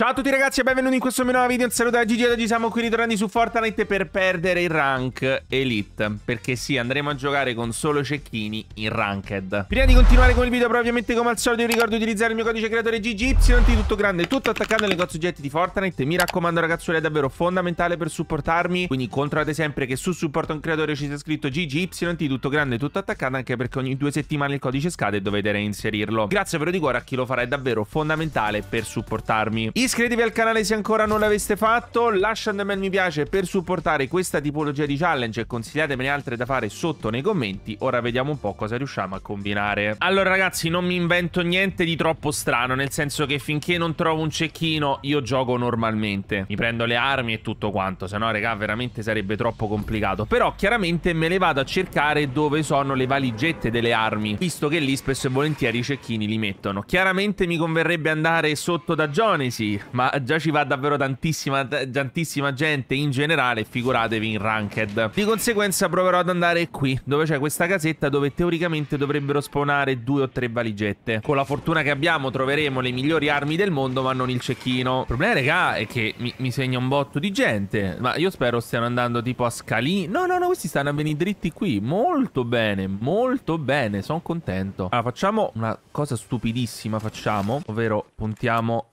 Ciao a tutti ragazzi e benvenuti in questo mio nuovo video, un saluto da Gigi e oggi siamo qui ritornati su Fortnite per perdere il rank Elite Perché sì, andremo a giocare con solo cecchini in Ranked Prima di continuare con il video, però ovviamente come al solito vi ricordo di utilizzare il mio codice creatore GGY Tutto grande, tutto attaccato alle negozio oggetti di Fortnite Mi raccomando ragazzuoli, è davvero fondamentale per supportarmi Quindi controllate sempre che su supporto a un creatore ci sia scritto GGY Tutto grande, tutto attaccato anche perché ogni due settimane il codice scade e dovete reinserirlo Grazie però di cuore a chi lo farà, è davvero fondamentale per supportarmi Iscrivetevi al canale se ancora non l'aveste fatto, lasciate un bel mi piace per supportare questa tipologia di challenge e consigliatemene altre da fare sotto nei commenti. Ora vediamo un po' cosa riusciamo a combinare. Allora ragazzi, non mi invento niente di troppo strano, nel senso che finché non trovo un cecchino io gioco normalmente. Mi prendo le armi e tutto quanto, se no regà veramente sarebbe troppo complicato. Però chiaramente me le vado a cercare dove sono le valigette delle armi, visto che lì spesso e volentieri i cecchini li mettono. Chiaramente mi converrebbe andare sotto da Jonesi, ma già ci va davvero tantissima, tantissima gente in generale, figuratevi in Ranked. Di conseguenza proverò ad andare qui, dove c'è questa casetta dove teoricamente dovrebbero spawnare due o tre valigette. Con la fortuna che abbiamo troveremo le migliori armi del mondo, ma non il cecchino. Il problema, raga, è che mi, mi segna un botto di gente, ma io spero stiano andando tipo a scalì. No, no, no, questi stanno a venire dritti qui. Molto bene, molto bene, sono contento. Allora, facciamo una cosa stupidissima, facciamo, ovvero puntiamo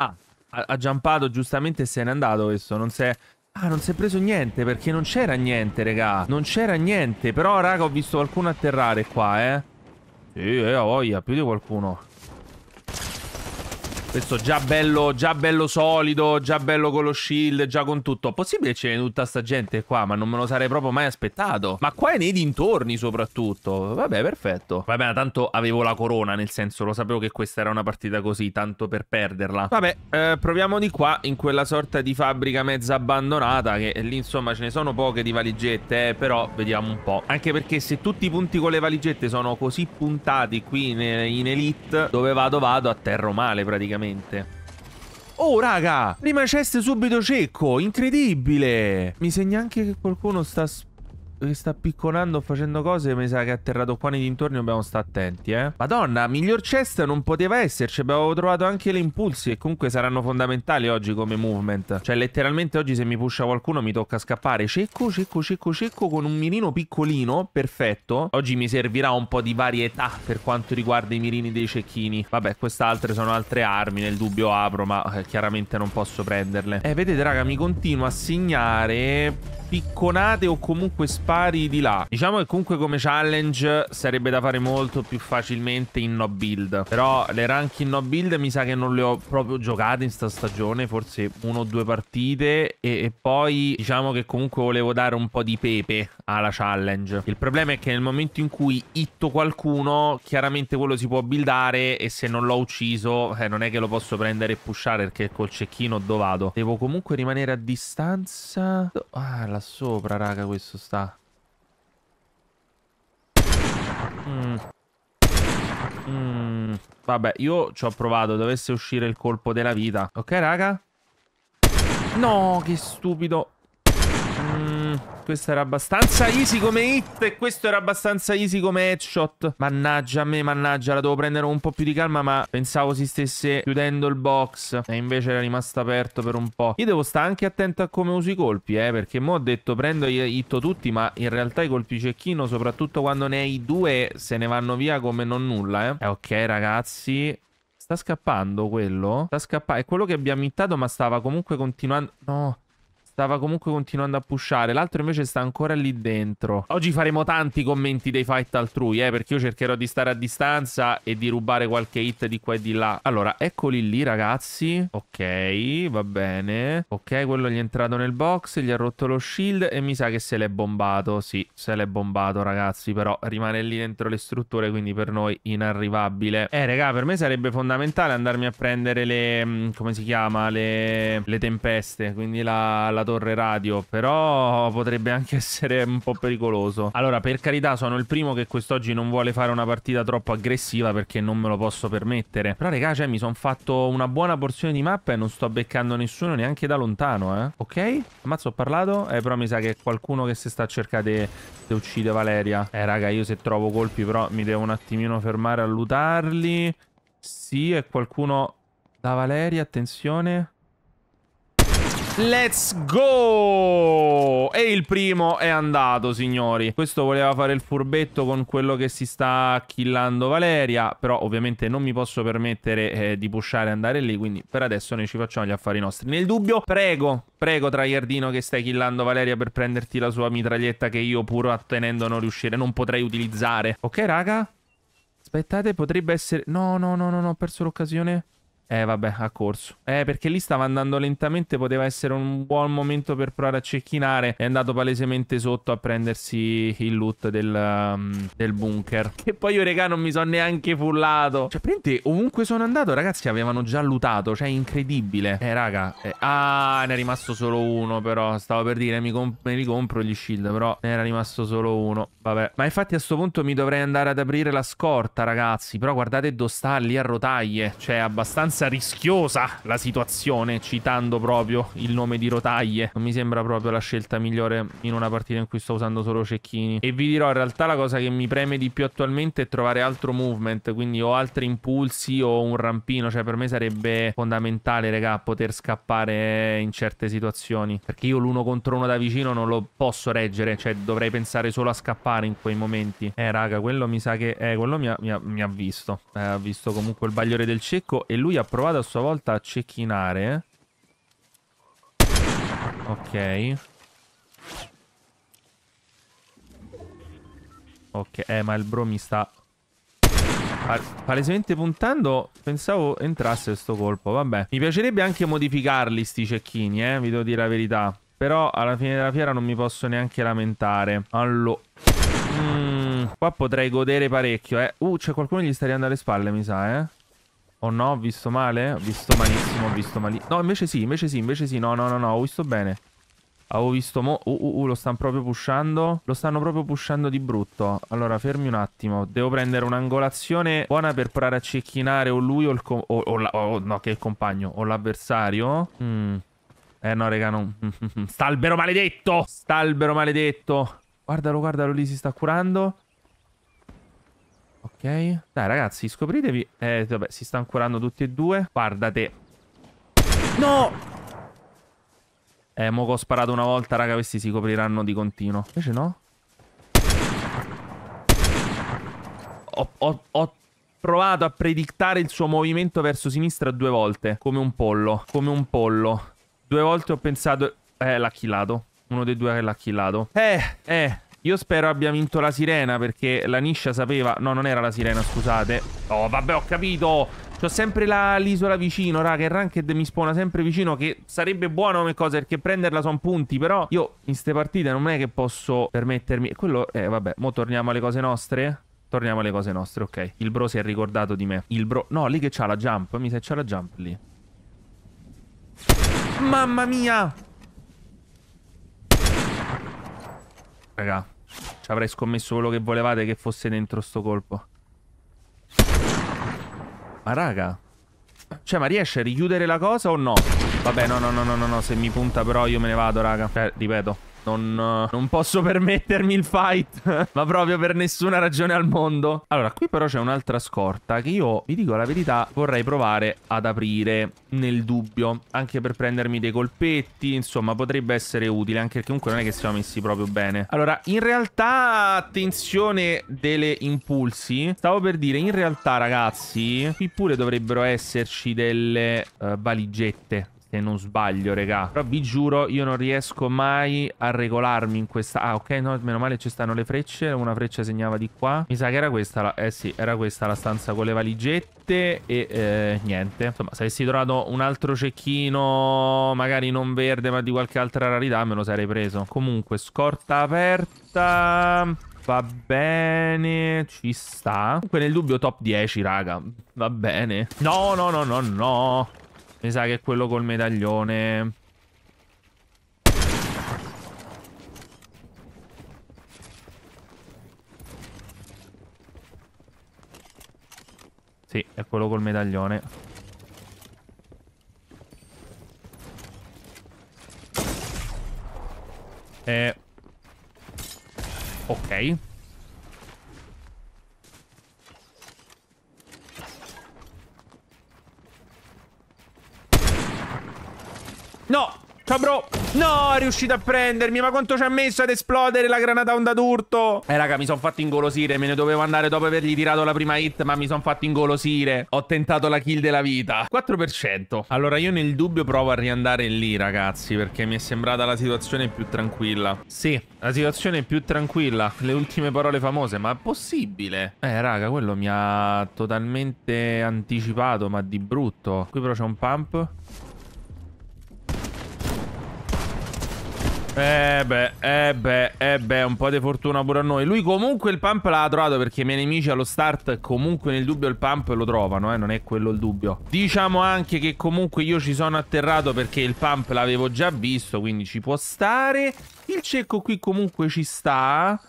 Ah, ha giampato giustamente se n'è andato questo, non si è... Ah, non si è preso niente perché non c'era niente, raga. Non c'era niente, però raga ho visto qualcuno atterrare qua, eh. Sì, eh, ho voglia, più di qualcuno. Questo già bello, già bello solido, già bello con lo shield, già con tutto. Possibile che ce n'è tutta sta gente qua, ma non me lo sarei proprio mai aspettato. Ma qua è nei dintorni soprattutto. Vabbè, perfetto. Vabbè, tanto avevo la corona, nel senso, lo sapevo che questa era una partita così, tanto per perderla. Vabbè, eh, proviamo di qua, in quella sorta di fabbrica mezza abbandonata, che lì insomma ce ne sono poche di valigette, eh, però vediamo un po'. Anche perché se tutti i punti con le valigette sono così puntati qui in, in Elite, dove vado vado atterro male praticamente ovviamente. Oh raga, prima chest subito secco, incredibile Mi segna anche che qualcuno sta che sta picconando facendo cose mi sa che è atterrato qua nei dintorni dobbiamo stare attenti eh madonna miglior chest non poteva esserci abbiamo trovato anche le impulsi e comunque saranno fondamentali oggi come movement cioè letteralmente oggi se mi pusha qualcuno mi tocca scappare cecco cecco cecco cecco con un mirino piccolino perfetto oggi mi servirà un po' di varietà per quanto riguarda i mirini dei cecchini vabbè queste altre sono altre armi nel dubbio apro ma eh, chiaramente non posso prenderle eh vedete raga mi continua a segnare picconate o comunque spari di là. Diciamo che comunque come challenge sarebbe da fare molto più facilmente in no build. Però le rank in no build mi sa che non le ho proprio giocate in sta stagione, forse uno o due partite. E, e poi diciamo che comunque volevo dare un po' di pepe alla challenge. Il problema è che nel momento in cui hitto qualcuno, chiaramente quello si può buildare e se non l'ho ucciso eh, non è che lo posso prendere e pushare perché col cecchino dove vado. Devo comunque rimanere a distanza. Ah, la là sopra, raga, questo sta. Mm. Mm. Vabbè, io ci ho provato, dovesse uscire il colpo della vita. Ok, raga? No, che stupido. Questo era abbastanza easy come hit e questo era abbastanza easy come headshot. Mannaggia a me, mannaggia, la devo prendere un po' più di calma, ma pensavo si stesse chiudendo il box e invece era rimasto aperto per un po'. Io devo stare anche attento a come uso i colpi, eh, perché mo ho detto prendo e hitto tutti, ma in realtà i colpi cecchino, soprattutto quando ne hai due, se ne vanno via come non nulla, eh. eh ok ragazzi, Sta scappando quello? Sta scappando. È quello che abbiamo ittato, ma stava comunque continuando. No. Stava comunque continuando a pushare. L'altro invece sta ancora lì dentro. Oggi faremo tanti commenti dei fight altrui, eh, perché io cercherò di stare a distanza e di rubare qualche hit di qua e di là. Allora, eccoli lì, ragazzi. Ok, va bene. Ok, quello gli è entrato nel box, gli ha rotto lo shield e mi sa che se l'è bombato. Sì, se l'è bombato, ragazzi, però rimane lì dentro le strutture, quindi per noi inarrivabile. Eh, raga, per me sarebbe fondamentale andarmi a prendere le... Mm, come si chiama? Le, le tempeste, quindi la, la torre radio, però potrebbe anche essere un po' pericoloso. Allora, per carità, sono il primo che quest'oggi non vuole fare una partita troppo aggressiva perché non me lo posso permettere. Però, regà, cioè, mi sono fatto una buona porzione di mappa e non sto beccando nessuno neanche da lontano, eh. Ok? Ammazzo, ho parlato? Eh, però mi sa che è qualcuno che si sta cercando di uccidere Valeria. Eh, raga, io se trovo colpi, però mi devo un attimino fermare a lutarli. Sì, è qualcuno... Da Valeria, attenzione. Let's go! E il primo è andato, signori. Questo voleva fare il furbetto con quello che si sta killando Valeria, però ovviamente non mi posso permettere eh, di pushare e andare lì, quindi per adesso noi ci facciamo gli affari nostri. Nel dubbio, prego, prego Traiardino che stai killando Valeria per prenderti la sua mitraglietta che io pur attenendo non riuscire, non potrei utilizzare. Ok, raga? Aspettate, potrebbe essere... No, no, no, no, no, ho perso l'occasione. Eh vabbè, ha corso. Eh perché lì stava andando lentamente, poteva essere un buon momento per provare a cecchinare. È andato palesemente sotto a prendersi il loot del, um, del bunker. Che poi io regà non mi sono neanche fullato. Cioè praticamente ovunque sono andato ragazzi avevano già lootato, cioè incredibile. Eh raga, eh, ah ne è rimasto solo uno però. Stavo per dire mi me li compro gli shield però ne era rimasto solo uno. Vabbè, ma infatti a sto punto mi dovrei andare ad aprire la scorta ragazzi. Però guardate dove sta lì a rotaie, cioè abbastanza abbastanza rischiosa la situazione, citando proprio il nome di Rotaie. Non mi sembra proprio la scelta migliore in una partita in cui sto usando solo cecchini. E vi dirò, in realtà la cosa che mi preme di più attualmente è trovare altro movement, quindi o altri impulsi o un rampino. Cioè per me sarebbe fondamentale, raga, poter scappare in certe situazioni. Perché io l'uno contro uno da vicino non lo posso reggere, cioè dovrei pensare solo a scappare in quei momenti. Eh, raga, quello mi sa che... Eh, quello mi ha, mi ha, mi ha visto. Eh, ha visto comunque il bagliore del cecco e lui ha provato a sua volta a cecchinare. Ok. Ok, eh, ma il bro mi sta... palesemente puntando, pensavo entrasse questo colpo, vabbè. Mi piacerebbe anche modificarli sti cecchini, eh, vi devo dire la verità. Però alla fine della fiera non mi posso neanche lamentare. Allora... Mm, qua potrei godere parecchio, eh. Uh, c'è qualcuno che gli sta arrivando alle spalle, mi sa, eh. Oh no, ho visto male? Ho visto malissimo, ho visto malissimo. No, invece sì, invece sì, invece sì. No, no, no, no, ho visto bene. Avevo visto mo... Uh, uh, uh, lo stanno proprio pushando. Lo stanno proprio pushando di brutto. Allora, fermi un attimo. Devo prendere un'angolazione buona per provare a cecchinare o lui o il... Com... O, o, la... o, no, che è il compagno. O l'avversario. Mm. Eh no, raga, non... Stalbero maledetto! Stalbero maledetto! Guardalo, guardalo, lì si sta curando. Ok. Dai, ragazzi, scopritevi. Eh, vabbè, si stanno curando tutti e due. Guardate. No! Eh, mo ho sparato una volta, raga, questi si copriranno di continuo. Invece no. Ho, ho, ho provato a predictare il suo movimento verso sinistra due volte. Come un pollo. Come un pollo. Due volte ho pensato... Eh, l'ha killato. Uno dei due l'ha killato. Eh, eh, io spero abbia vinto la sirena perché la Niscia sapeva... No, non era la sirena, scusate. Oh, vabbè, ho capito. C'ho sempre l'isola vicino, raga. Il ranked mi spona sempre vicino, che sarebbe buono come cosa perché prenderla sono punti. Però io in ste partite non è che posso permettermi... Quello... Eh, vabbè, mo torniamo alle cose nostre. Torniamo alle cose nostre, ok. Il bro si è ricordato di me. Il bro... No, lì che c'ha la jump. Mi sa c'ha la jump lì. Mamma mia! Raga, ci avrei scommesso quello che volevate che fosse dentro sto colpo. Ma raga. Cioè, ma riesce a richiudere la cosa o no? Vabbè, no, no, no, no, no, no. Se mi punta però io me ne vado, raga. Cioè, ripeto. Non, non posso permettermi il fight, ma proprio per nessuna ragione al mondo. Allora, qui però c'è un'altra scorta che io, vi dico la verità, vorrei provare ad aprire nel dubbio. Anche per prendermi dei colpetti, insomma, potrebbe essere utile, anche perché comunque non è che siamo messi proprio bene. Allora, in realtà, attenzione delle impulsi. Stavo per dire, in realtà, ragazzi, qui pure dovrebbero esserci delle uh, valigette se non sbaglio, regà. Però vi giuro, io non riesco mai a regolarmi in questa... Ah, ok, no, meno male ci stanno le frecce. Una freccia segnava di qua. Mi sa che era questa la... Eh sì, era questa la stanza con le valigette e eh, niente. Insomma, se avessi trovato un altro cecchino, magari non verde, ma di qualche altra rarità, me lo sarei preso. Comunque, scorta aperta... Va bene, ci sta. Comunque nel dubbio top 10, raga. Va bene. No, no, no, no, no. Mi sa che è quello col medaglione. Sì, è quello col medaglione. Eh... Ok. Forza, bro. No, è riuscito a prendermi. Ma quanto ci ha messo ad esplodere la granata onda d'urto? Eh, raga, mi sono fatto ingolosire. Me ne dovevo andare dopo avergli tirato la prima hit, ma mi sono fatto ingolosire. Ho tentato la kill della vita. 4%. Allora, io nel dubbio provo a riandare lì, ragazzi, perché mi è sembrata la situazione più tranquilla. Sì, la situazione più tranquilla. Le ultime parole famose, ma è possibile? Eh, raga, quello mi ha totalmente anticipato, ma di brutto. Qui però c'è un pump. Eh beh, eh beh, eh beh, un po' di fortuna pure a noi. Lui comunque il pump l'ha trovato perché i miei nemici allo start comunque nel dubbio il pump lo trovano, eh, non è quello il dubbio. Diciamo anche che comunque io ci sono atterrato perché il pump l'avevo già visto, quindi ci può stare. Il cecco qui comunque ci sta.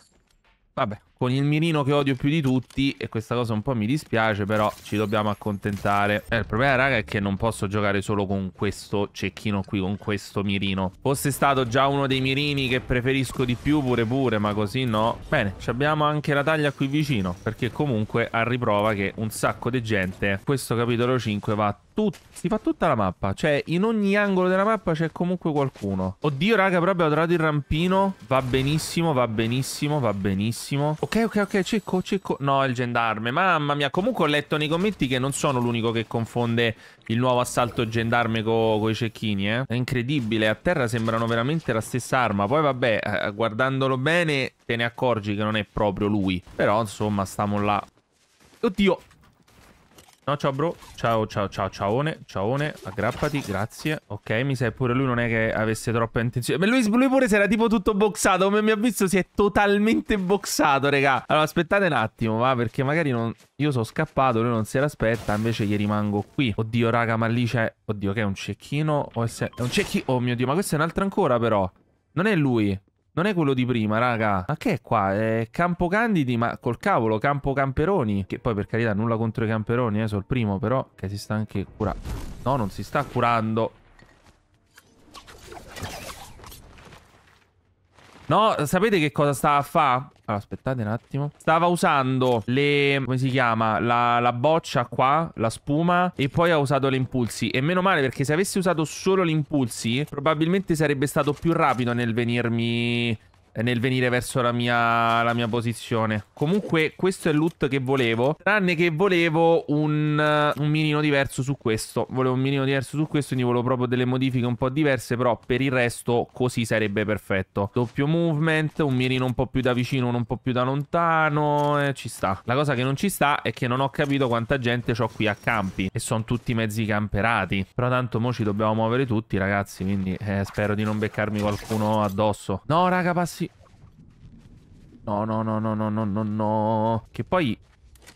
Vabbè, con il mirino che odio più di tutti e questa cosa un po' mi dispiace però ci dobbiamo accontentare eh, il problema raga è che non posso giocare solo con questo cecchino qui con questo mirino fosse stato già uno dei mirini che preferisco di più pure pure ma così no bene ci abbiamo anche la taglia qui vicino perché comunque a riprova che un sacco di gente questo capitolo 5 va si fa tutta la mappa. Cioè, in ogni angolo della mappa c'è comunque qualcuno. Oddio, raga, proprio ho trovato il rampino. Va benissimo, va benissimo, va benissimo. Ho Ok, ok, ok, Cicco, Cicco. No, il gendarme. Mamma mia, comunque ho letto nei commenti che non sono l'unico che confonde il nuovo assalto gendarme con i cecchini, eh. È incredibile, a terra sembrano veramente la stessa arma. Poi vabbè, eh, guardandolo bene te ne accorgi che non è proprio lui. Però, insomma, stiamo là. Oddio, No, ciao bro. Ciao, ciao, ciao, ciaone, Ciaoone, Aggrappati, grazie. Ok, mi sa che pure lui non è che avesse troppe intenzioni. Ma lui, lui, pure si era tipo tutto boxato. Come mi ha visto si è totalmente boxato, raga. Allora, aspettate un attimo, va, perché magari non... Io sono scappato, lui non se l'aspetta, invece gli rimango qui. Oddio, raga, ma lì c'è... Oddio, che è un cecchino? O è... è un cecchino? Oh mio Dio, ma questo è un altro ancora, però. Non è lui. Non è quello di prima, raga. Ma che è qua? È Campo Candidi, ma col cavolo, Campo Camperoni. Che poi, per carità, nulla contro i Camperoni, eh, sul primo, però, che si sta anche curando. No, non si sta curando. No, sapete che cosa stava a fare? Allora, aspettate un attimo. Stava usando le... come si chiama? La, la, boccia qua, la spuma, e poi ha usato le impulsi. E meno male, perché se avessi usato solo le impulsi, probabilmente sarebbe stato più rapido nel venirmi nel venire verso la mia, la mia, posizione. Comunque, questo è il loot che volevo. Tranne che volevo un, eh, un mirino diverso su questo. Volevo un minino diverso su questo, quindi volevo proprio delle modifiche un po' diverse. Però per il resto, così sarebbe perfetto. Doppio movement, un mirino un po' più da vicino, uno un po' più da lontano. Eh, ci sta. La cosa che non ci sta è che non ho capito quanta gente ho qui a campi. E sono tutti mezzi camperati. Però tanto mo ci dobbiamo muovere tutti, ragazzi. Quindi eh, spero di non beccarmi qualcuno addosso. No, raga, passi No, no, no, no, no, no, no, no. Che poi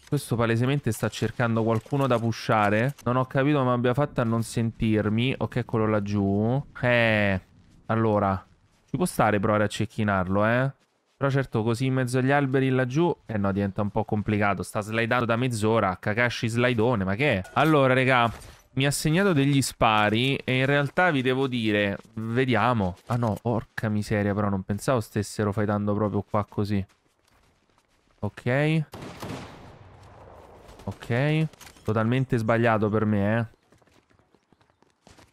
questo palesemente sta cercando qualcuno da pushare. Non ho capito come abbia fatto a non sentirmi. Ok, quello laggiù. Eh, allora. Ci può stare provare a cecchinarlo, eh? Però certo così in mezzo agli alberi laggiù Eh no diventa un po' complicato Sta slidando da mezz'ora Kakashi slidone ma che è? Allora raga mi ha segnato degli spari e in realtà vi devo dire, vediamo. Ah no, orca miseria, però non pensavo stessero fightando proprio qua così. Ok. Ok. Totalmente sbagliato per me, eh.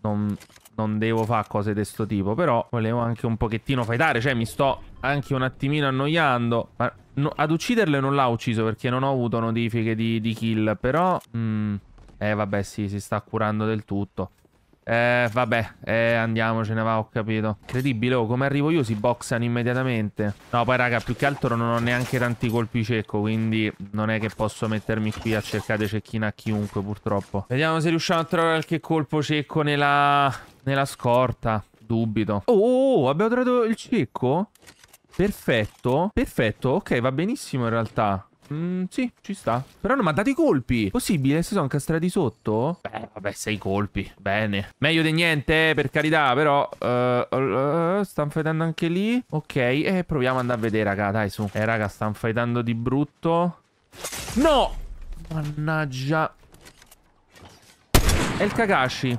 Non, non devo fare cose di questo tipo, però volevo anche un pochettino fightare, cioè mi sto anche un attimino annoiando. Ma no, ad ucciderle non l'ha ucciso perché non ho avuto notifiche di, di kill, però... Mh, mm. Eh vabbè sì, si sta curando del tutto. Eh vabbè, eh andiamocene va, ho capito. Incredibile, oh, come arrivo io si boxano immediatamente. No poi raga, più che altro non ho neanche tanti colpi secco, quindi non è che posso mettermi qui a cercare cecchina a chiunque purtroppo. Vediamo se riusciamo a trovare qualche colpo secco nella, nella scorta. Dubito. Oh, oh, oh, oh, abbiamo trovato il cecco? Perfetto, perfetto, ok, va benissimo in realtà. Mm, sì, ci sta. Però non mi ha dato i colpi. Possibile? Si sono incastrati sotto? Beh, vabbè, sei colpi. Bene. Meglio di niente, eh, per carità, però... Uh, uh, stanno fightando anche lì. Ok, e eh, proviamo ad andare a vedere, raga. Dai, su. Eh, raga, stanno fightando di brutto. No! Mannaggia. È il Kakashi.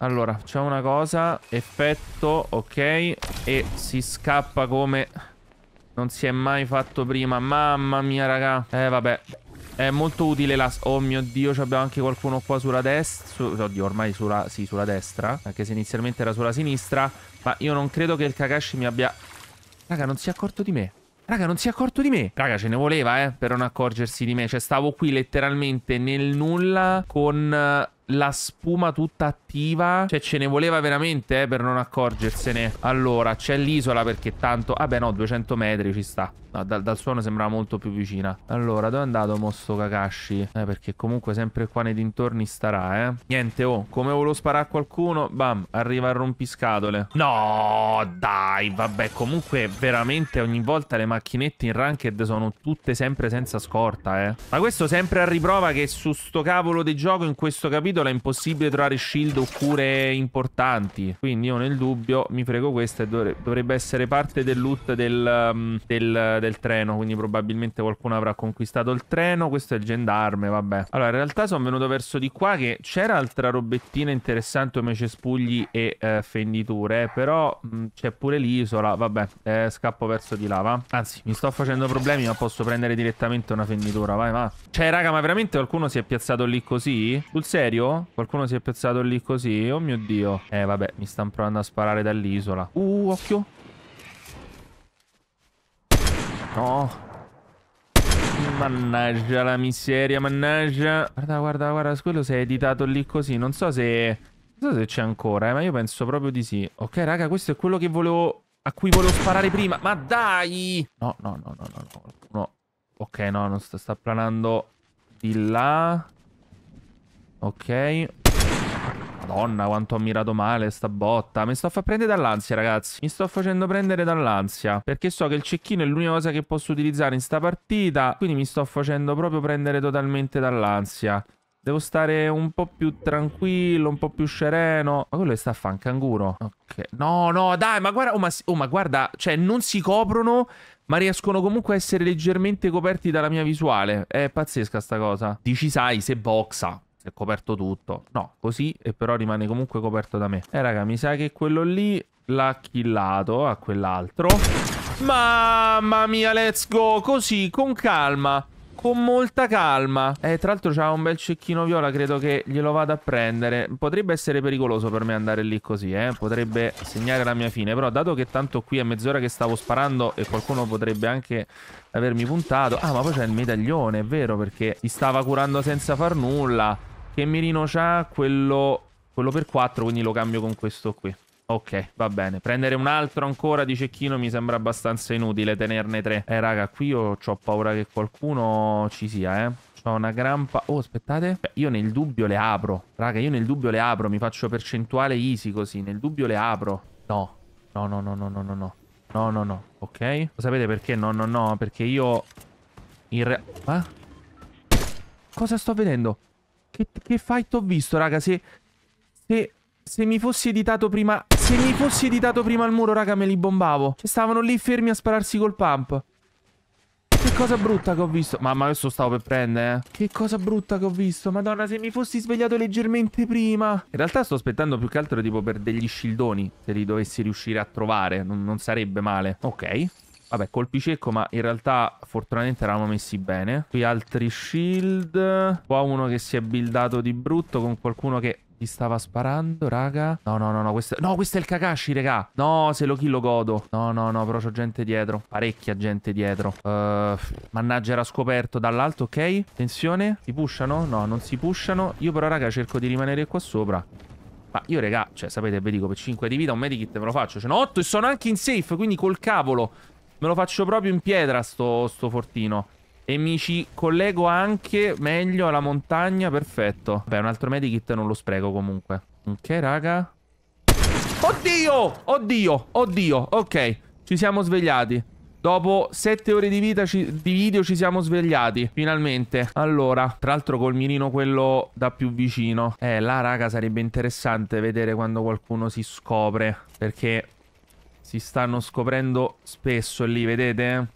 Allora, facciamo una cosa. Effetto, ok. E si scappa come non si è mai fatto prima. Mamma mia, raga. Eh, vabbè. È molto utile la... Oh mio Dio, abbiamo anche qualcuno qua sulla destra. Su... Oddio, ormai sulla... Sì, sulla destra. Anche se inizialmente era sulla sinistra. Ma io non credo che il Kakashi mi abbia... Raga, non si è accorto di me. Raga, non si è accorto di me. Raga, ce ne voleva, eh, per non accorgersi di me. Cioè, stavo qui letteralmente nel nulla con la spuma tutta attiva Cioè ce ne voleva veramente eh, per non accorgersene Allora c'è l'isola perché tanto Ah beh, no 200 metri ci sta No, dal, dal, suono sembrava molto più vicina. Allora, dove è andato Mosso Kakashi? Eh, perché comunque sempre qua nei dintorni starà, eh. Niente, oh, come volevo sparare a qualcuno, bam, arriva il rompiscatole. No, dai, vabbè, comunque veramente ogni volta le macchinette in ranked sono tutte sempre senza scorta, eh. Ma questo sempre a riprova che su sto cavolo di gioco in questo capitolo è impossibile trovare shield oppure importanti. Quindi io nel dubbio mi frego questa e dovrebbe essere parte del loot del, um, del, del del treno, quindi probabilmente qualcuno avrà conquistato il treno. Questo è il gendarme, vabbè. Allora, in realtà sono venuto verso di qua che c'era altra robettina interessante come cespugli e eh, fenditure, però mm, c'è pure l'isola, vabbè, eh, scappo verso di là, va. Anzi, mi sto facendo problemi, ma posso prendere direttamente una fenditura, vai, va. Cioè, raga, ma veramente qualcuno si è piazzato lì così? Sul serio? Qualcuno si è piazzato lì così? Oh mio Dio. Eh, vabbè, mi stanno provando a sparare dall'isola. Uh, occhio. No. Oh. Mannaggia la miseria, mannaggia. Guarda, guarda, guarda, quello si è editato lì così. Non so se... Non so se c'è ancora, eh, ma io penso proprio di sì. Ok, raga, questo è quello che volevo... A cui volevo sparare prima. Ma dai! No, no, no, no, no, no. no. Ok, no, non sta, sta planando di là. Ok. Madonna, quanto ho mirato male sta botta. Mi sto a far prendere dall'ansia, ragazzi. Mi sto facendo prendere dall'ansia. Perché so che il cecchino è l'unica cosa che posso utilizzare in sta partita. Quindi mi sto facendo proprio prendere totalmente dall'ansia. Devo stare un po' più tranquillo, un po' più sereno. Ma quello che sta a fare un canguro. Ok. No, no, dai, ma guarda, oh ma, oh, ma guarda, cioè non si coprono, ma riescono comunque a essere leggermente coperti dalla mia visuale. È pazzesca sta cosa. Dici sai se boxa è coperto tutto. No, così e però rimane comunque coperto da me. Eh raga, mi sa che quello lì l'ha killato a quell'altro. Mamma mia, let's go! Così, con calma. Con molta calma. Eh, tra l'altro c'ha un bel cecchino viola, credo che glielo vada a prendere. Potrebbe essere pericoloso per me andare lì così, eh. Potrebbe segnare la mia fine. Però dato che tanto qui è mezz'ora che stavo sparando e qualcuno potrebbe anche avermi puntato... Ah, ma poi c'è il medaglione, è vero, perché si stava curando senza far nulla. Che mirino c'ha? Quello, quello per 4, quindi lo cambio con questo qui. Ok, va bene. Prendere un altro ancora di cecchino mi sembra abbastanza inutile tenerne tre. Eh, raga, qui io ho paura che qualcuno ci sia, eh. Ho una grampa... Oh, aspettate. io nel dubbio le apro. Raga, io nel dubbio le apro. Mi faccio percentuale easy così. Nel dubbio le apro. No. No, no, no, no, no, no, no. No, no, no. Ok? Lo sapete perché? No, no, no. Perché io... In realtà... Eh? Cosa sto vedendo? Che, che fight ho visto, raga? Se, se, se mi fossi editato prima... Se mi fossi editato prima al muro, raga, me li bombavo. Cioè, stavano lì fermi a spararsi col pump. Che cosa brutta che ho visto. Mamma, adesso stavo per prendere, eh. Che cosa brutta che ho visto. Madonna, se mi fossi svegliato leggermente prima. In realtà sto aspettando più che altro tipo per degli scildoni. Se li dovessi riuscire a trovare. Non, non sarebbe male. Ok. Vabbè, colpi cieco, ma in realtà fortunatamente eravamo messi bene. Qui altri shield. Qua uno che si è buildato di brutto con qualcuno che gli stava sparando, raga. No, no, no, no, questo... No, questo è il Kakashi, raga. No, se lo killo godo. No, no, no, però c'ho gente dietro. Parecchia gente dietro. Uh, mannaggia, era scoperto dall'alto, ok? Attenzione. Si pushano? No, non si pushano. Io però, raga, cerco di rimanere qua sopra. Ma io, raga, cioè, sapete, vi dico, per 5 di vita un medikit ve lo faccio. Ce n'ho 8 e sono anche in safe, quindi col cavolo. Me lo faccio proprio in pietra sto, sto fortino. E mi ci collego anche meglio alla montagna, perfetto. Beh, un altro medikit non lo spreco comunque. Ok, raga. Oddio! Oddio! Oddio! Ok, ci siamo svegliati. Dopo sette ore di, vita ci, di video ci siamo svegliati, finalmente. Allora, tra l'altro col mirino quello da più vicino. Eh, là, raga, sarebbe interessante vedere quando qualcuno si scopre. Perché si stanno scoprendo spesso lì, vedete?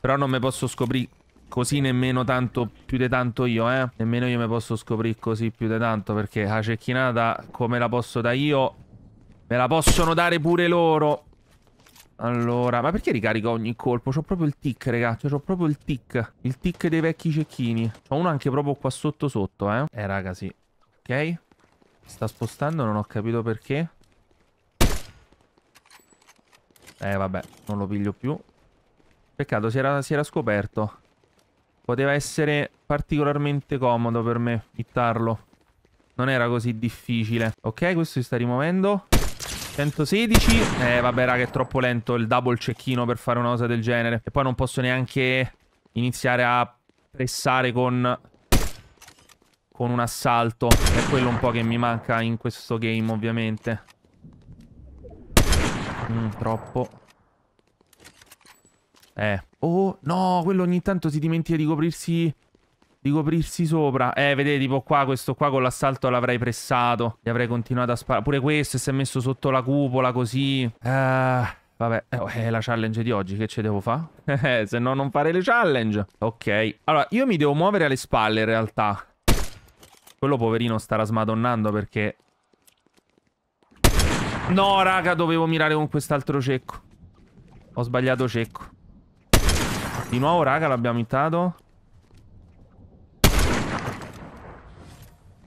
Però non me posso scoprire così nemmeno tanto più di tanto io, eh. Nemmeno io mi posso scoprire così più di tanto perché la cecchinata come la posso dare io me la possono dare pure loro. Allora, ma perché ricarico ogni colpo? C'ho proprio il tic, ragazzi. Cioè, c'ho proprio il tic. Il tic dei vecchi cecchini. C'ho uno anche proprio qua sotto sotto, eh. Eh, raga, sì. Ok. Sta spostando, non ho capito perché. Eh vabbè, non lo piglio più. Peccato, si era, si era scoperto. Poteva essere particolarmente comodo per me hittarlo. Non era così difficile. Ok, questo si sta rimuovendo. 116. Eh vabbè raga, è troppo lento il double cecchino per fare una cosa del genere. E poi non posso neanche iniziare a pressare con... Con un assalto. È quello un po' che mi manca in questo game ovviamente. Mm, troppo. Eh. Oh, no, quello ogni tanto si dimentica di coprirsi... Di coprirsi sopra. Eh, vedete, tipo qua, questo qua con l'assalto l'avrei pressato. Gli avrei continuato a sparare. Pure questo si è messo sotto la cupola così. Ah... Vabbè, è eh, oh, eh, la challenge di oggi, che ce devo fare? Se no non fare le challenge. Ok. Allora, io mi devo muovere alle spalle in realtà. Quello poverino starà smadonnando perché No, raga, dovevo mirare con quest'altro cecco. Ho sbagliato cecco. Di nuovo, raga, l'abbiamo intato.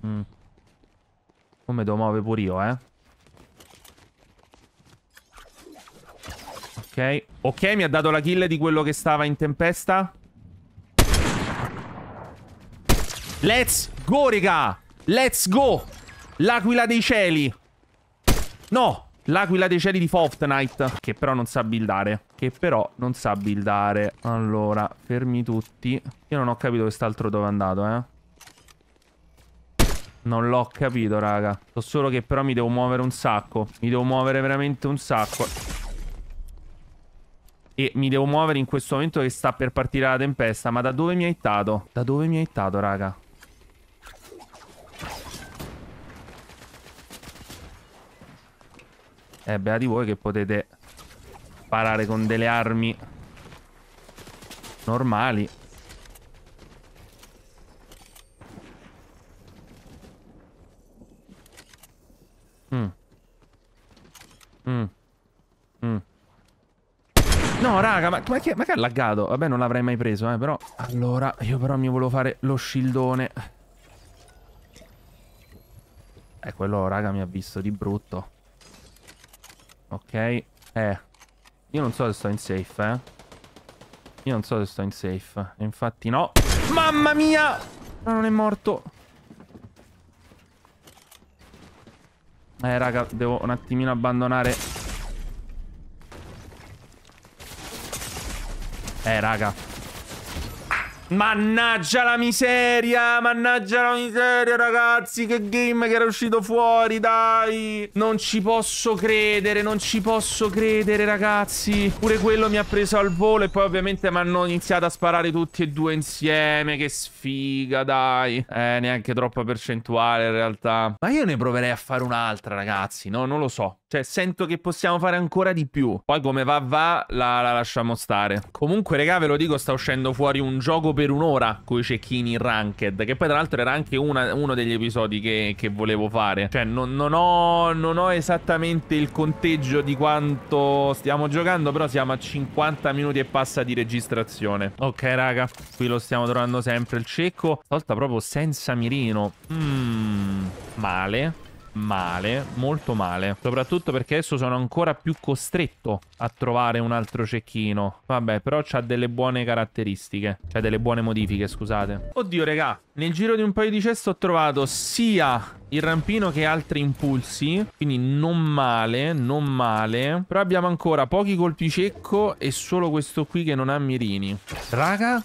Mm. Come devo muovere pure io, eh. Ok. Ok, mi ha dato la kill di quello che stava in tempesta. Let's go, raga! Let's go! L'aquila dei cieli! No! L'aquila dei cieli di Fortnite Che però non sa buildare Che però non sa buildare Allora, fermi tutti Io non ho capito quest'altro dove è andato, eh non l'ho capito, raga. So solo che però mi devo muovere un sacco. Mi devo muovere veramente un sacco. E mi devo muovere in questo momento che sta per partire la tempesta. Ma da dove mi ha hittato? Da dove mi ha hittato, raga? E eh, beh, di voi che potete sparare con delle armi normali. Mm. Mm. Mm. No, raga, ma, ma, che, ma che è laggato? Vabbè, non l'avrei mai preso, eh, però... Allora, io però mi volevo fare lo shieldone. E eh, quello, raga, mi ha visto di brutto. Ok. Eh. Io non so se sto in safe, eh. Io non so se sto in safe. Infatti no. Mamma mia! Ma non è morto. Eh, raga, devo un attimino abbandonare. Eh, raga. Mannaggia la miseria, mannaggia la miseria ragazzi, che game che era uscito fuori, dai Non ci posso credere, non ci posso credere ragazzi Pure quello mi ha preso al volo e poi ovviamente mi hanno iniziato a sparare tutti e due insieme Che sfiga, dai Eh, neanche troppa percentuale in realtà Ma io ne proverei a fare un'altra ragazzi, no, non lo so Cioè, sento che possiamo fare ancora di più Poi come va va, la, la lasciamo stare Comunque regà, ve lo dico, sta uscendo fuori un gioco per un'ora con i cecchini in Ranked, che poi tra l'altro era anche una, uno degli episodi che, che volevo fare. Cioè non, non, ho, non, ho, esattamente il conteggio di quanto stiamo giocando, però siamo a 50 minuti e passa di registrazione. Ok raga, qui lo stiamo trovando sempre il cecco, stavolta proprio senza mirino. Mmm, male male, molto male. Soprattutto perché adesso sono ancora più costretto a trovare un altro cecchino. Vabbè, però c'ha delle buone caratteristiche. Cioè delle buone modifiche, scusate. Oddio, regà. Nel giro di un paio di ceste ho trovato sia il rampino che altri impulsi. Quindi non male, non male. Però abbiamo ancora pochi colpi cecco e solo questo qui che non ha mirini. Raga,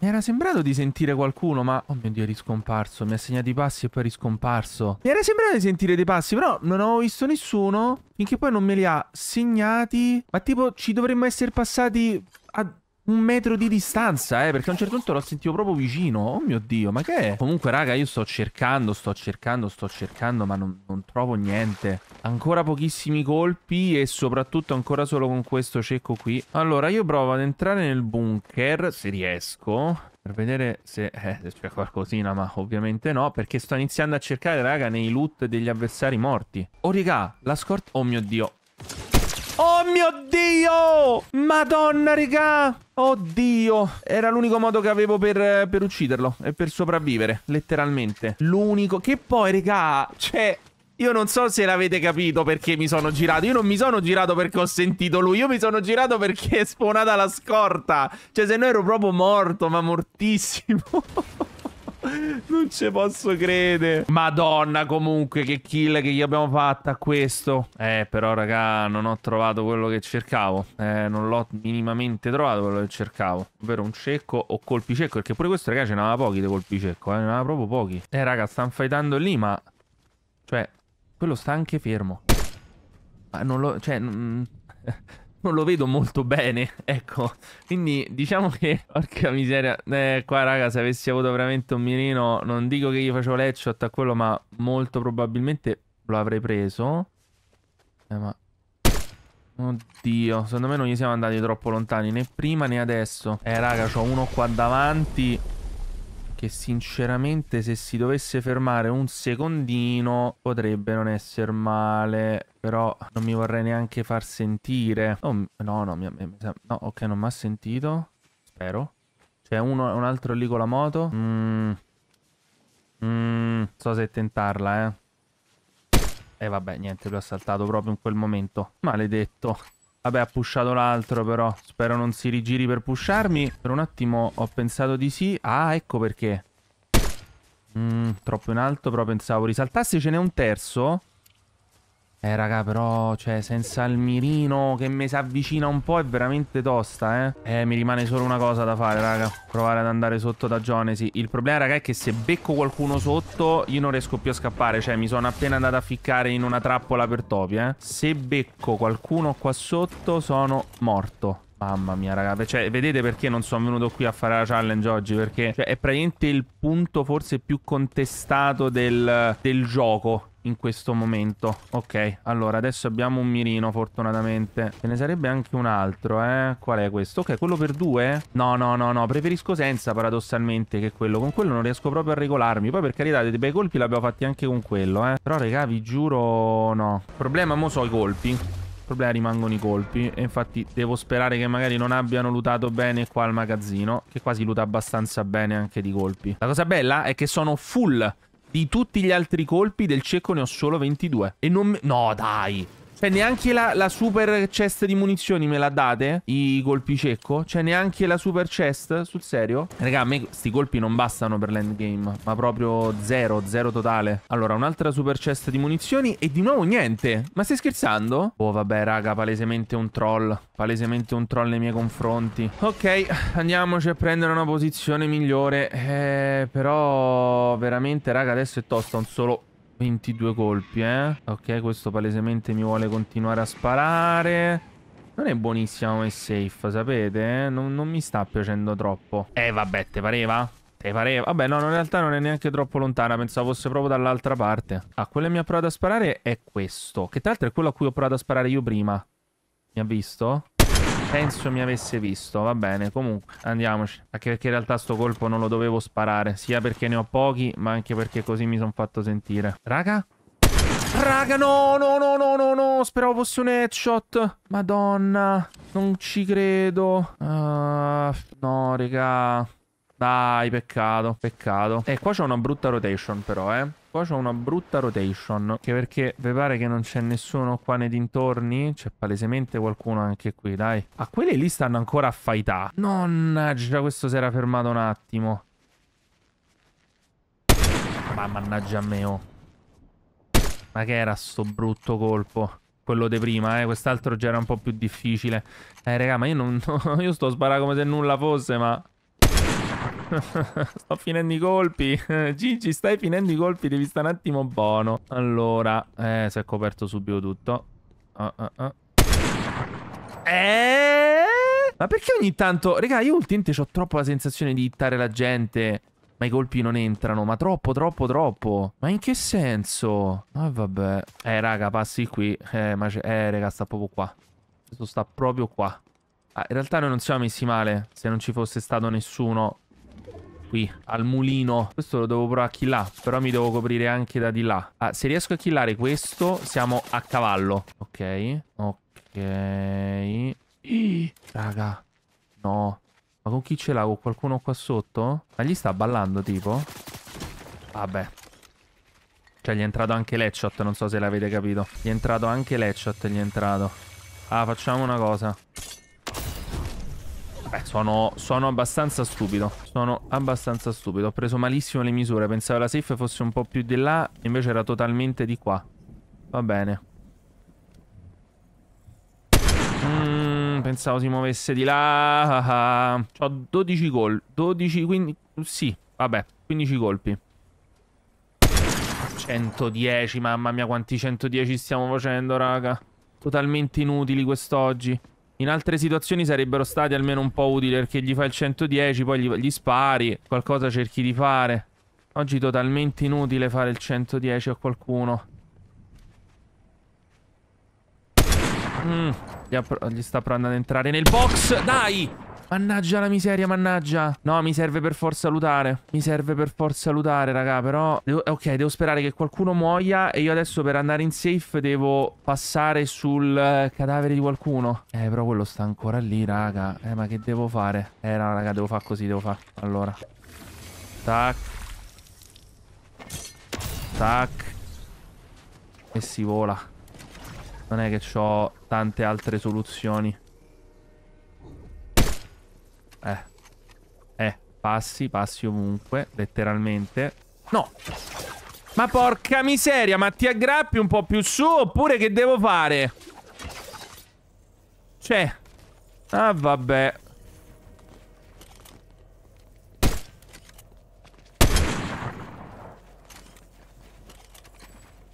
mi era sembrato di sentire qualcuno, ma... Oh mio Dio, è riscomparso. Mi ha segnato i passi e poi è riscomparso. Mi era sembrato di sentire dei passi, però non avevo visto nessuno. Finché poi non me li ha segnati. Ma tipo, ci dovremmo essere passati... A un metro di distanza, eh, perché a un certo punto l'ho sentito proprio vicino. Oh mio Dio, ma che è? Comunque, raga, io sto cercando, sto cercando, sto cercando, ma non, non trovo niente. Ancora pochissimi colpi e soprattutto ancora solo con questo cecco qui. Allora, io provo ad entrare nel bunker, se riesco. Per vedere se eh, se c'è qualcosina, ma ovviamente no, perché sto iniziando a cercare, raga, nei loot degli avversari morti. Oh, raga, la scorta... Oh mio Dio. Oh mio Dio! Madonna, regà! Oddio, oh era l'unico modo che avevo per, per ucciderlo e per sopravvivere, letteralmente. L'unico... Che poi, regà, cioè... Io non so se l'avete capito perché mi sono girato. Io non mi sono girato perché ho sentito lui. Io mi sono girato perché è spawnata la scorta. Cioè, se no ero proprio morto, ma mortissimo. Non ci posso credere. Madonna, comunque, che kill che gli abbiamo fatto a questo. Eh, però, raga, non ho trovato quello che cercavo. Eh, non l'ho minimamente trovato quello che cercavo. Ovvero un cecco o colpi cecco. Perché pure questo, raga, ce n'aveva pochi di colpi cecco. Eh, ne aveva proprio pochi. Eh, raga, stanno fightando lì, ma... Cioè, quello sta anche fermo. Ma non lo... Cioè non lo vedo molto bene, ecco. Quindi diciamo che, porca miseria, eh, qua raga, se avessi avuto veramente un mirino, non dico che io facevo headshot a quello, ma molto probabilmente lo avrei preso. Eh, ma... Oddio, secondo me non gli siamo andati troppo lontani, né prima né adesso. Eh, raga, c'ho uno qua davanti che sinceramente se si dovesse fermare un secondino potrebbe non essere male, però non mi vorrei neanche far sentire. Oh, no, no, mi, mi, no, ok, non mi ha sentito, spero. C'è uno, un altro lì con la moto. Mm. Mm, so se tentarla, eh. E eh, vabbè, niente, l'ho assaltato proprio in quel momento. Maledetto. Vabbè, ha pushato l'altro però. Spero non si rigiri per pusharmi. Per un attimo ho pensato di sì. Ah, ecco perché. Mm, troppo in alto, però pensavo risaltasse. Ce n'è un terzo. Eh, raga, però, cioè, senza il mirino che mi si avvicina un po' è veramente tosta, eh. Eh, mi rimane solo una cosa da fare, raga. Provare ad andare sotto da Jonesy. Il problema, raga, è che se becco qualcuno sotto, io non riesco più a scappare. Cioè, mi sono appena andato a ficcare in una trappola per topi, eh. Se becco qualcuno qua sotto, sono morto. Mamma mia, raga, cioè, vedete perché non sono venuto qui a fare la challenge oggi? Perché cioè, è praticamente il punto forse più contestato del, del gioco in questo momento Ok, allora adesso abbiamo un mirino fortunatamente Ce ne sarebbe anche un altro, eh Qual è questo? Ok, quello per due? No, no, no, no Preferisco senza paradossalmente che quello Con quello non riesco proprio a regolarmi Poi per carità dei bei colpi l'abbiamo fatti anche con quello, eh Però regà, vi giuro no Problema mo so i colpi il problema rimangono i colpi E infatti devo sperare che magari non abbiano lutato bene qua al magazzino Che quasi luta abbastanza bene anche di colpi La cosa bella è che sono full di tutti gli altri colpi del cieco ne ho solo 22. E non... No, dai! Cioè, neanche la, la, super chest di munizioni me la date? I colpi cecco Cioè, neanche la super chest? Sul serio? Raga, a me questi colpi non bastano per l'endgame. Ma proprio zero, zero totale. Allora, un'altra super chest di munizioni e di nuovo niente. Ma stai scherzando? Oh, vabbè, raga, palesemente un troll. Palesemente un troll nei miei confronti. Ok, andiamoci a prendere una posizione migliore. Eh, però, veramente, raga, adesso è tosta un solo 22 colpi, eh. Ok, questo palesemente mi vuole continuare a sparare. Non è buonissimo come safe, sapete? Non, non mi sta piacendo troppo. Eh, vabbè, te pareva? Te pareva? Vabbè, no, in realtà non è neanche troppo lontana. Pensavo fosse proprio dall'altra parte. Ah, quello che mi ha provato a sparare è questo. Che tra l'altro è quello a cui ho provato a sparare io prima. Mi ha visto? Penso mi avesse visto, va bene, comunque andiamoci. Anche perché in realtà sto colpo non lo dovevo sparare, sia perché ne ho pochi, ma anche perché così mi sono fatto sentire. Raga? Raga, no, no, no, no, no, no, speravo fosse un headshot. Madonna, non ci credo. Uh, no, raga. Dai, peccato, peccato. E eh, qua c'è una brutta rotation però, eh. Qua c'è una brutta rotation. Anche perché vi pare che non c'è nessuno qua nei dintorni? C'è palesemente qualcuno anche qui, dai. Ah, quelli lì stanno ancora a faità. Mannaggia, questo si era fermato un attimo. Ma mannaggia a me, oh. Ma che era sto brutto colpo? Quello di prima, eh. Quest'altro già era un po' più difficile. Eh, raga, ma io non... io sto a sparare come se nulla fosse, ma... Sto finendo i colpi. Gigi, stai finendo i colpi. Devi stare un attimo buono. Allora, eh, si è coperto subito tutto. Uh, uh, uh. Eh? Ma perché ogni tanto... Raga, io ultimamente ho troppo la sensazione di hittare la gente. Ma i colpi non entrano. Ma troppo, troppo, troppo. Ma in che senso? ah, vabbè. Eh, raga, passi qui. Eh, ma c'è... Eh, raga, sta proprio qua. Questo sta proprio qua. Ah, in realtà noi non siamo messi male. Se non ci fosse stato nessuno qui, al mulino. Questo lo devo provare a killare, però mi devo coprire anche da di là. Ah, se riesco a killare questo, siamo a cavallo. Ok, ok. raga, no. Ma con chi ce l'ha? Con qualcuno qua sotto? Ma gli sta ballando, tipo? Vabbè. Cioè, gli è entrato anche l'headshot, non so se l'avete capito. Gli è entrato anche l'headshot, gli è entrato. Ah, facciamo una cosa. Beh, sono, sono, abbastanza stupido. Sono abbastanza stupido. Ho preso malissimo le misure. Pensavo la safe fosse un po' più di là. Invece era totalmente di qua. Va bene. Mm, pensavo si muovesse di là. Ho 12 gol. 12, 15... Sì, vabbè. 15 colpi. 110, mamma mia quanti 110 stiamo facendo, raga. Totalmente inutili quest'oggi. In altre situazioni sarebbero stati almeno un po' utili perché gli fai il 110, poi gli, gli spari, qualcosa cerchi di fare. Oggi è totalmente inutile fare il 110 a qualcuno. Mm, gli, gli sta provando ad entrare nel box. Dai! Mannaggia la miseria, mannaggia. No, mi serve per forza lutare. Mi serve per forza lutare, raga, però... Devo... Ok, devo sperare che qualcuno muoia e io adesso per andare in safe devo passare sul eh, cadavere di qualcuno. Eh, però quello sta ancora lì, raga. Eh, ma che devo fare? Eh, no, raga, devo fare così, devo fare. Allora. Tac. Tac. E si vola. Non è che ho tante altre soluzioni. Eh. Eh, passi, passi ovunque, letteralmente. No! Ma porca miseria, ma ti aggrappi un po' più su oppure che devo fare? Cioè... Ah, vabbè.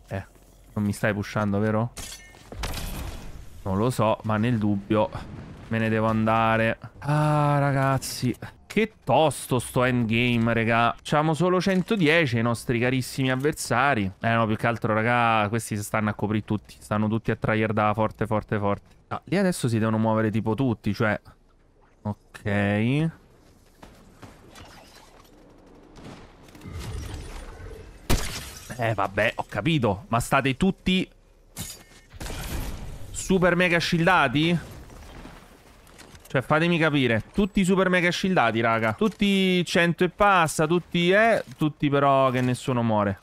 Eh, non mi stai pushando, vero? Non lo so, ma nel dubbio... Me ne devo andare. Ah, ragazzi. Che tosto sto endgame, raga. Facciamo solo 110 i nostri carissimi avversari. Eh no, più che altro, raga, questi si stanno a coprire tutti. Stanno tutti a da forte, forte, forte. Ah, lì adesso si devono muovere tipo tutti, cioè... Ok... Eh vabbè, ho capito. Ma state tutti... Super mega shieldati? Cioè, fatemi capire. Tutti super mega shieldati, raga. Tutti 100 e passa, tutti eh. Tutti però che nessuno muore.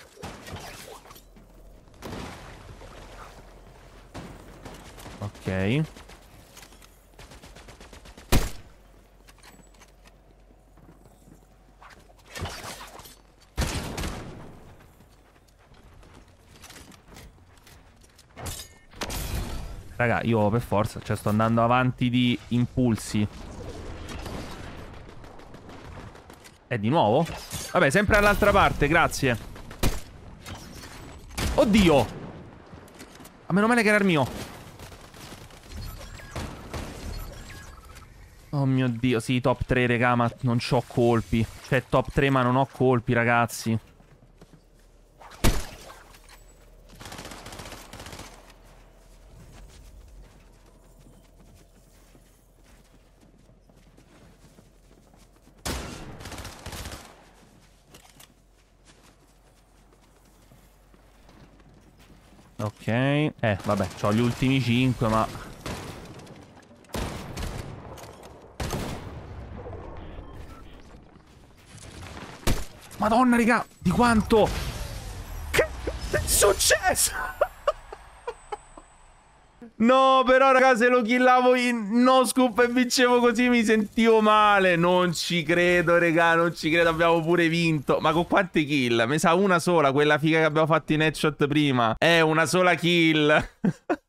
Ok. io per forza, cioè sto andando avanti di impulsi. E di nuovo? Vabbè, sempre all'altra parte, grazie. Oddio! A ah, meno male che era il mio. Oh mio Dio, sì, top 3, regà, ma non ho colpi. Cioè, top 3, ma non ho colpi, ragazzi. Vabbè, ho gli ultimi 5, ma... Madonna, raga, di quanto... Che è successo? No, però, raga, se lo killavo in no scoop e vincevo così mi sentivo male. Non ci credo, regà, non ci credo. Abbiamo pure vinto. Ma con quanti kill? Mi sa una sola, quella figa che abbiamo fatto in headshot prima. È eh, una sola kill.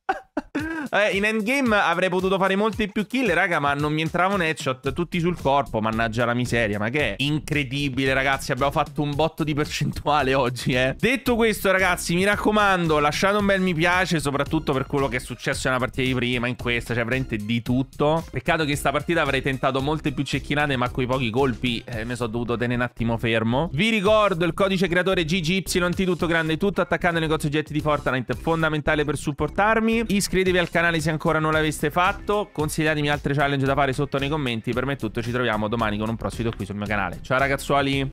Eh, in endgame avrei potuto fare molti più kill, raga, ma non mi entrava un headshot. Tutti sul corpo, mannaggia la miseria. Ma che è incredibile, ragazzi. Abbiamo fatto un botto di percentuale oggi, eh. Detto questo, ragazzi, mi raccomando, lasciate un bel mi piace, soprattutto per quello che è successo nella partita di prima, in questa, cioè veramente di tutto. Peccato che sta partita avrei tentato molte più cecchinate, ma con i pochi colpi eh, mi sono dovuto tenere un attimo fermo. Vi ricordo il codice creatore GGYT, tutto grande tutto, attaccando il negozio oggetti di Fortnite, fondamentale per supportarmi. Iscrivetevi al canale canale se ancora non l'aveste fatto. Consigliatemi altre challenge da fare sotto nei commenti. Per me è tutto, ci troviamo domani con un prossimo video qui sul mio canale. Ciao ragazzuoli!